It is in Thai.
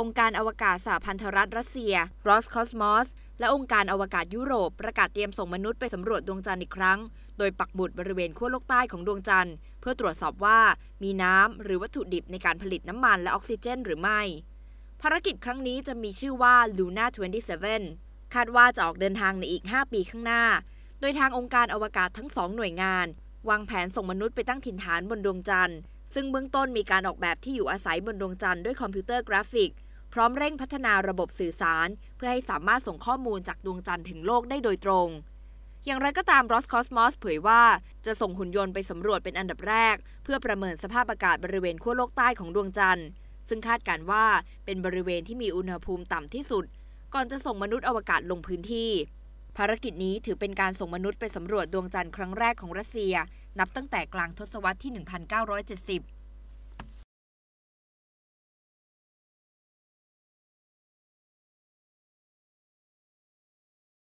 องค์การอวกาศสหพันธรัฐรัสเซียรอสคอสมอสและองค์การอวกาศยุโรปประกาศเตรียมส่งมนุษย์ไปสำรวจดวงจันทร์อีกครั้ง โดยปักหมุดบริเวณขั้วโลกใต้ของดวงจันทร์เพื่อตรวจสอบว่ามีน้ำหรือวัตถุดิบในการผลิตน้ำมันและออกซิเจนหรือไม่ ภารกิจครั้งนี้จะมีชื่อว่า Luna 27 คาดว่าจะออกเดินทางในอีก 5 ปีข้างหน้า โดยทางองค์การอวกาศทั้งสองหน่วยงาน วางแผนส่งมนุษย์ไปตั้งถิ่นฐานบนดวงจันทร์ ซึ่งเบื้องต้นมีการออกแบบที่อยู่อาศัยบนดวงจันทร์ด้วยคอมพิวเตอร์กราฟิกพร้อมเร่งพัฒนาระบบสื่อสาร เพื่อให้สามารถส่งข้อมูลจากดวงจันทร์ถึงโลกได้โดยตรง อย่างไรก็ตามรอสคอสมอสเผยว่าจะส่งหุ่นยนต์ไปสำรวจเป็นอันดับแรก เพื่อประเมินสภาพอากาศบริเวณขั้วโลกใต้ของดวงจันทร์ซึ่งคาดการว่าเป็นบริเวณที่มีอุณหภูมิต่ำที่สุด ก่อนจะส่งมนุษย์อวกาศลงพื้นที่ ภารกิจนี้ถือเป็นการส่งมนุษย์ไปสำรวจดวงจันทร์ครั้งแรกของรัสเซีย นับตั้งแต่กลางทศวรรษที่ 1970